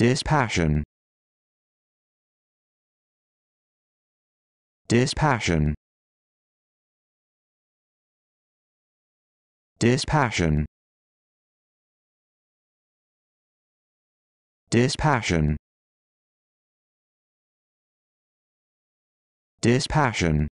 Dispassion. Dispassion. Dispassion. Dispassion. Dispassion.